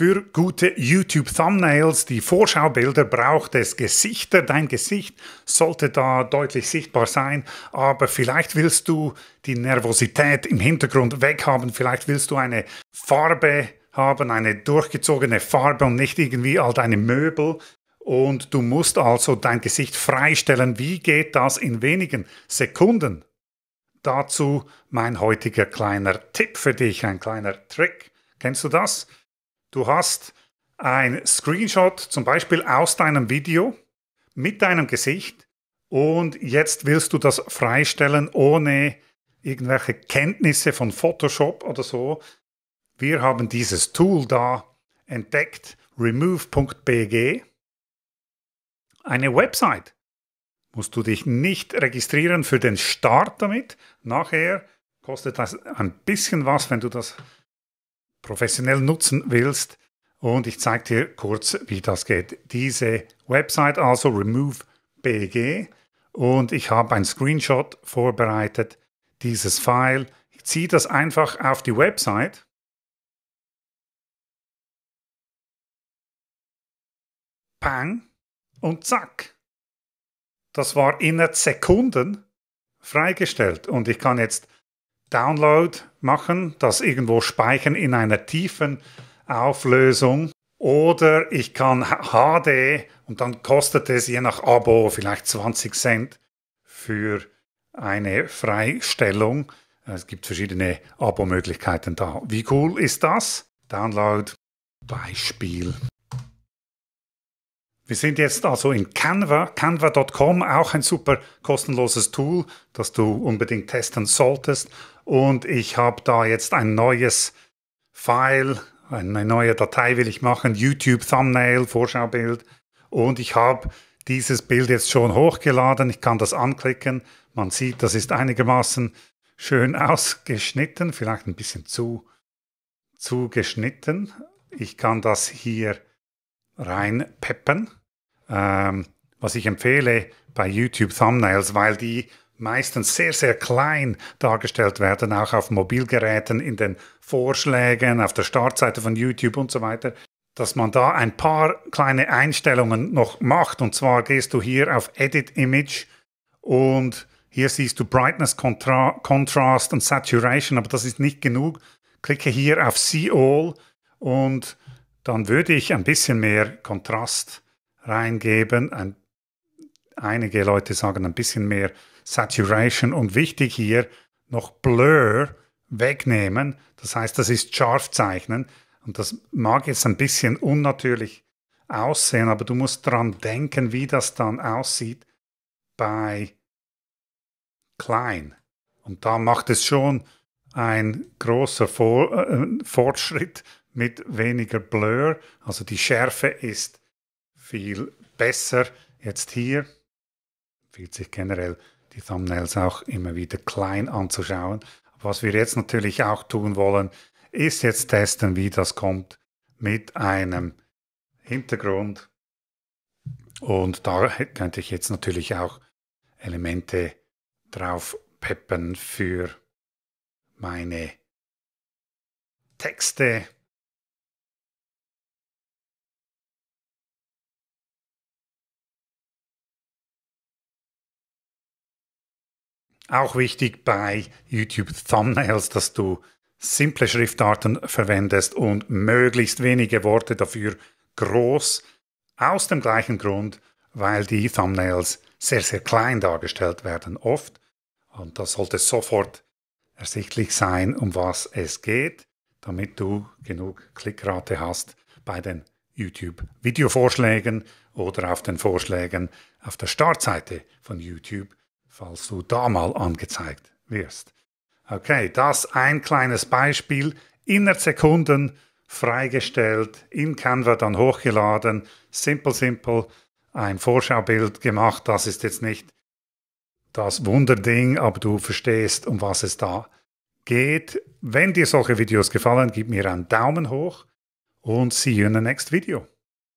Für gute YouTube-Thumbnails, die Vorschaubilder braucht es Gesichter. Dein Gesicht sollte da deutlich sichtbar sein, aber vielleicht willst du die Nervosität im Hintergrund weghaben, vielleicht willst du eine Farbe haben, eine durchgezogene Farbe und nicht irgendwie all deine Möbel. Und du musst also dein Gesicht freistellen. Wie geht das in wenigen Sekunden? Dazu mein heutiger kleiner Tipp für dich, ein kleiner Trick. Kennst du das? Du hast ein Screenshot zum Beispiel aus deinem Video mit deinem Gesicht und jetzt willst du das freistellen ohne irgendwelche Kenntnisse von Photoshop oder so. Wir haben dieses Tool da entdeckt, remove.bg. Eine Website. Musst du dich nicht registrieren für den Start damit. Nachher kostet das ein bisschen was, wenn du das professionell nutzen willst. Und ich zeige dir kurz, wie das geht. Diese Website, also remove.bg. Und ich habe einen Screenshot vorbereitet, dieses File. Ich ziehe das einfach auf die Website. Bang und zack. Das war innerhalb Sekunden freigestellt und ich kann jetzt Download machen, das irgendwo speichern in einer tiefen Auflösung. Oder ich kann HD und dann kostet es je nach Abo vielleicht 20 Cent für eine Freistellung. Es gibt verschiedene Abo-Möglichkeiten da. Wie cool ist das? Download Beispiel. Wir sind jetzt also in Canva, canva.com, auch ein super kostenloses Tool, das du unbedingt testen solltest. Und ich habe da jetzt ein neues File, eine neue Datei will ich machen, YouTube Thumbnail, Vorschaubild. Und ich habe dieses Bild jetzt schon hochgeladen. Ich kann das anklicken. Man sieht, das ist einigermaßen schön ausgeschnitten, vielleicht ein bisschen zu, zu geschnitten. Ich kann das hier reinpeppen ähm, was ich empfehle bei YouTube Thumbnails, weil die meistens sehr, sehr klein dargestellt werden, auch auf Mobilgeräten, in den Vorschlägen, auf der Startseite von YouTube und so weiter, dass man da ein paar kleine Einstellungen noch macht. Und zwar gehst du hier auf Edit Image und hier siehst du Brightness, Contra Contrast und Saturation, aber das ist nicht genug. Klicke hier auf See All und dann würde ich ein bisschen mehr Kontrast reingeben. Ein, einige Leute sagen ein bisschen mehr Saturation und wichtig hier noch Blur wegnehmen. Das heißt, das ist scharf zeichnen und das mag jetzt ein bisschen unnatürlich aussehen, aber du musst dran denken, wie das dann aussieht bei klein. Und da macht es schon ein großer Vor äh, Fortschritt mit weniger Blur. Also die Schärfe ist viel besser jetzt hier. Fühlt sich generell die Thumbnails auch immer wieder klein anzuschauen. was wir jetzt natürlich auch tun wollen, ist jetzt testen, wie das kommt mit einem Hintergrund. Und da könnte ich jetzt natürlich auch Elemente drauf peppen für meine Texte. Auch wichtig bei YouTube Thumbnails, dass du simple Schriftarten verwendest und möglichst wenige Worte dafür groß. Aus dem gleichen Grund, weil die Thumbnails sehr, sehr klein dargestellt werden oft. Und das sollte sofort ersichtlich sein, um was es geht, damit du genug Klickrate hast bei den YouTube-Videovorschlägen oder auf den Vorschlägen auf der Startseite von YouTube falls du da mal angezeigt wirst. Okay, das ein kleines Beispiel. Innerhalb Sekunden freigestellt, in Canva dann hochgeladen. Simple, simple. Ein Vorschaubild gemacht. Das ist jetzt nicht das Wunderding, aber du verstehst, um was es da geht. Wenn dir solche Videos gefallen, gib mir einen Daumen hoch und see you in the next video.